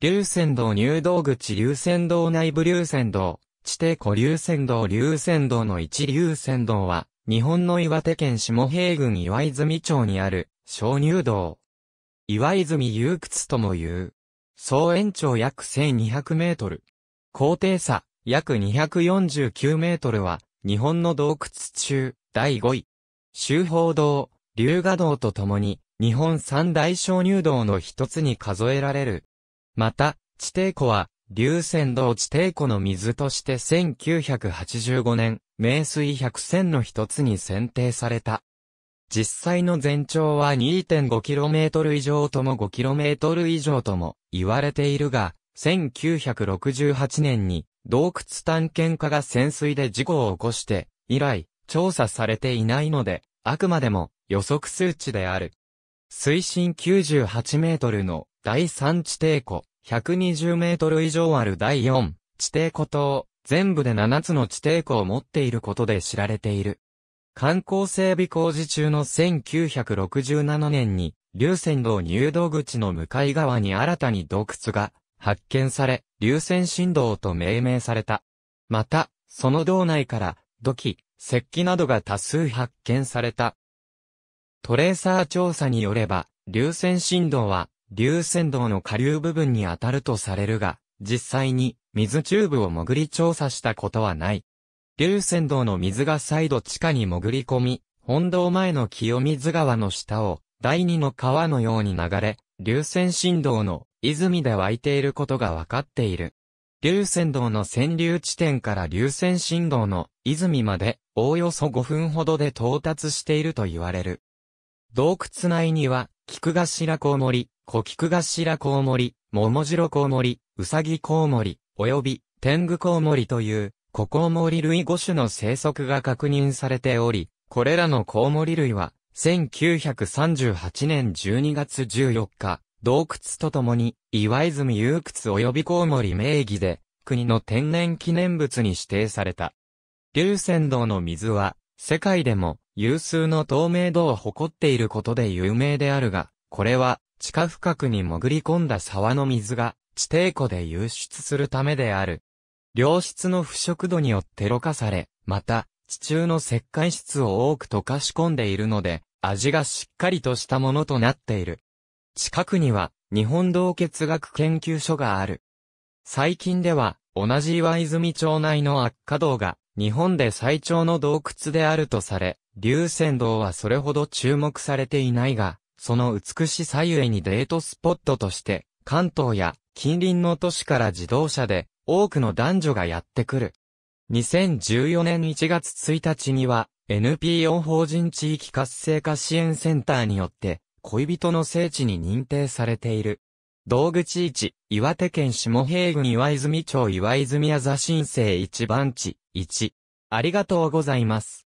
流泉道入道口流泉道内部流泉道、地底湖流泉道流泉道の一流泉道は、日本の岩手県下平郡岩泉町にある、小乳道。岩泉遊窟とも言う。総延長約1200メートル。高低差、約249メートルは、日本の洞窟中、第5位。周報道、龍河道とともに、日本三大小乳道の一つに数えられる。また、地底湖は、流泉道地底湖の水として1985年、名水百選の一つに選定された。実際の全長は 2.5km 以上とも 5km 以上とも言われているが、1968年に洞窟探検家が潜水で事故を起こして、以来、調査されていないので、あくまでも予測数値である。水深98メートルの第3地底湖、120メートル以上ある第4地底湖島、全部で7つの地底湖を持っていることで知られている。観光整備工事中の1967年に、流線道入道口の向かい側に新たに洞窟が発見され、流線振動と命名された。また、その道内から土器、石器などが多数発見された。トレーサー調査によれば、流線振動は流泉道の下流部分に当たるとされるが、実際に水チューブを潜り調査したことはない。流泉道の水が再度地下に潜り込み、本堂前の清水川の下を第二の川のように流れ、流泉振動の泉で湧いていることが分かっている。流泉道の潜流地点から流泉振動の泉までおおよそ5分ほどで到達していると言われる。洞窟内には、菊頭小森、小菊頭コウモリ、桃白コウモリ、ウサギコウモリ、および天狗コウモリという、ココウモリ類5種の生息が確認されており、これらのコウモリ類は、1938年12月14日、洞窟とともに、岩泉遊窟及びコウモリ名義で、国の天然記念物に指定された。龍泉洞の水は、世界でも有数の透明度を誇っていることで有名であるが、これは地下深くに潜り込んだ沢の水が地底湖で流出するためである。良質の腐食度によってろ過され、また、地中の石灰質を多く溶かし込んでいるので、味がしっかりとしたものとなっている。近くには、日本洞穴学研究所がある。最近では、同じ岩泉町内の悪化道が、日本で最長の洞窟であるとされ、龍泉洞はそれほど注目されていないが、その美しさゆえにデートスポットとして、関東や近隣の都市から自動車で多くの男女がやってくる。2014年1月1日には NPO 法人地域活性化支援センターによって恋人の聖地に認定されている。道具地域、岩手県下平郡岩泉町岩泉屋座新生一番地、1。ありがとうございます。